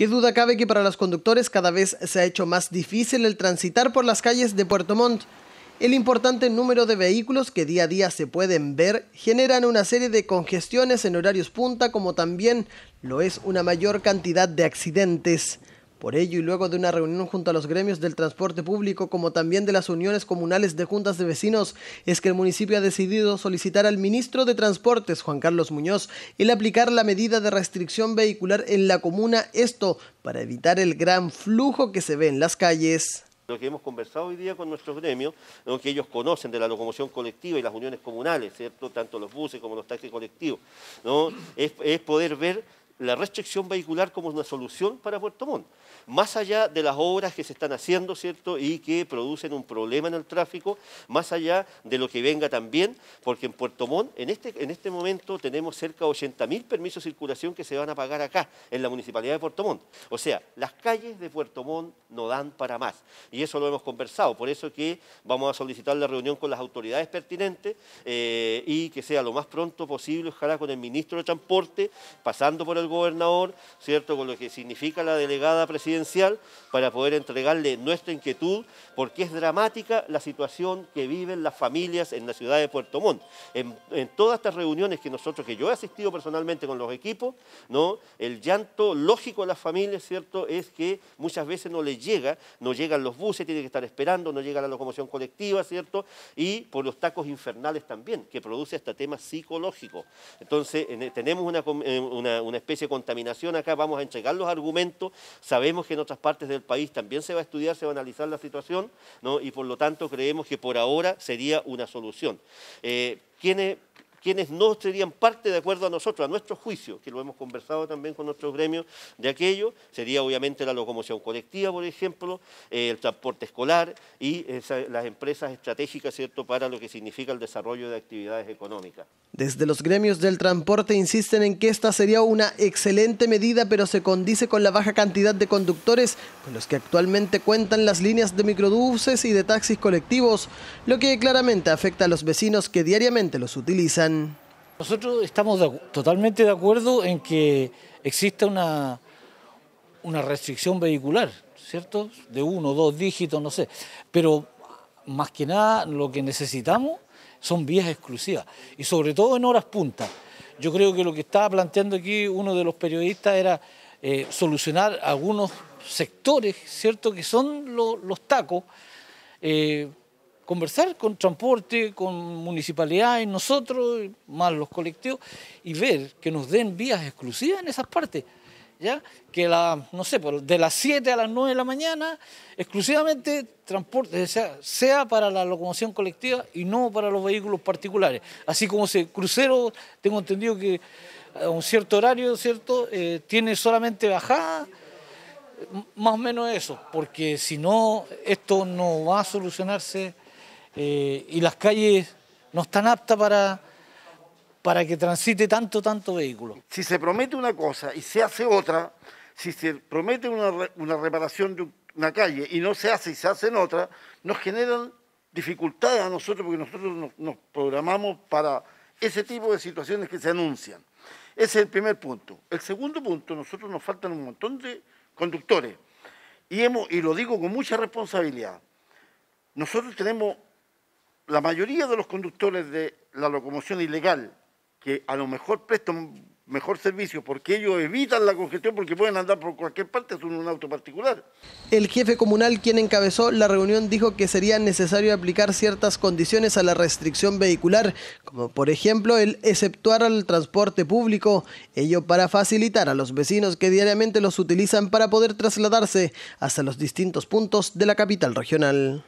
Qué duda cabe que para los conductores cada vez se ha hecho más difícil el transitar por las calles de Puerto Montt. El importante número de vehículos que día a día se pueden ver generan una serie de congestiones en horarios punta como también lo es una mayor cantidad de accidentes. Por ello, y luego de una reunión junto a los gremios del transporte público, como también de las uniones comunales de juntas de vecinos, es que el municipio ha decidido solicitar al ministro de Transportes, Juan Carlos Muñoz, el aplicar la medida de restricción vehicular en la comuna, esto para evitar el gran flujo que se ve en las calles lo que hemos conversado hoy día con nuestros gremios, lo que ellos conocen de la locomoción colectiva y las uniones comunales, ¿cierto? Tanto los buses como los taxis colectivos, ¿no? Es, es poder ver la restricción vehicular como una solución para Puerto Montt. Más allá de las obras que se están haciendo, ¿cierto? Y que producen un problema en el tráfico, más allá de lo que venga también, porque en Puerto Montt, en este, en este momento, tenemos cerca de 80.000 permisos de circulación que se van a pagar acá, en la municipalidad de Puerto Montt. O sea, las calles de Puerto Montt no dan para más. Y eso lo hemos conversado. Por eso que vamos a solicitar la reunión con las autoridades pertinentes eh, y que sea lo más pronto posible, ojalá con el ministro de Transporte, pasando por el gobernador, ¿cierto? Con lo que significa la delegada presidencial, para poder entregarle nuestra inquietud, porque es dramática la situación que viven las familias en la ciudad de Puerto Montt. En, todas estas reuniones que nosotros, que yo he asistido personalmente con los equipos, ¿no? El llanto lógico de las familias, ¿cierto? Es que muchas veces no les llega, no llegan los buses, tienen que estar esperando, no llega la locomoción colectiva, ¿cierto? Y por los tacos infernales también, que produce hasta tema psicológico. Entonces, tenemos una eh, especie contaminación acá, vamos a entregar los argumentos, sabemos que en otras partes del país también se va a estudiar, se va a analizar la situación, ¿no? y por lo tanto creemos que por ahora sería una solución. Eh, quienes no serían parte de acuerdo a nosotros, a nuestro juicio, que lo hemos conversado también con nuestros gremios de aquello, sería obviamente la locomoción colectiva, por ejemplo, eh, el transporte escolar y las empresas estratégicas, ¿cierto?, para lo que significa el desarrollo de actividades económicas. Desde los gremios del transporte insisten en que esta sería una excelente medida, pero se condice con la baja cantidad de conductores con los que actualmente cuentan las líneas de microbuses y de taxis colectivos, lo que claramente afecta a los vecinos que diariamente los utilizan. Nosotros estamos totalmente de acuerdo en que exista una, una restricción vehicular, ¿cierto? De uno, dos dígitos, no sé. Pero más que nada lo que necesitamos son vías exclusivas y sobre todo en horas puntas. Yo creo que lo que estaba planteando aquí uno de los periodistas era eh, solucionar algunos sectores, ¿cierto?, que son los tacos, eh, conversar con transporte, con municipalidad y nosotros, más los colectivos, y ver que nos den vías exclusivas en esas partes. ¿Ya? Que la, no sé, de las 7 a las 9 de la mañana, exclusivamente transporte, sea, para la locomoción colectiva y no para los vehículos particulares. Así como ese crucero, tengo entendido que a un cierto horario, ¿cierto? Eh, tiene solamente bajada, más o menos eso, porque si no, esto no va a solucionarse eh, y las calles no están aptas para, para que transite tanto, tanto vehículo. Si se promete una cosa y se hace otra, si se promete una, reparación de una calle y no se hace y se hace en otra, nos generan dificultades a nosotros porque nosotros nos, programamos para ese tipo de situaciones que se anuncian. Ese es el primer punto. El segundo punto, nosotros nos faltan un montón de conductores. Y, hemos, y lo digo con mucha responsabilidad. Nosotros tenemos la mayoría de los conductores de la locomoción ilegal, que a lo mejor prestan mejor servicio porque ellos evitan la congestión porque pueden andar por cualquier parte, son un auto particular. El jefe comunal, quien encabezó la reunión, dijo que sería necesario aplicar ciertas condiciones a la restricción vehicular, como por ejemplo el exceptuar al transporte público, ello para facilitar a los vecinos que diariamente los utilizan para poder trasladarse hasta los distintos puntos de la capital regional.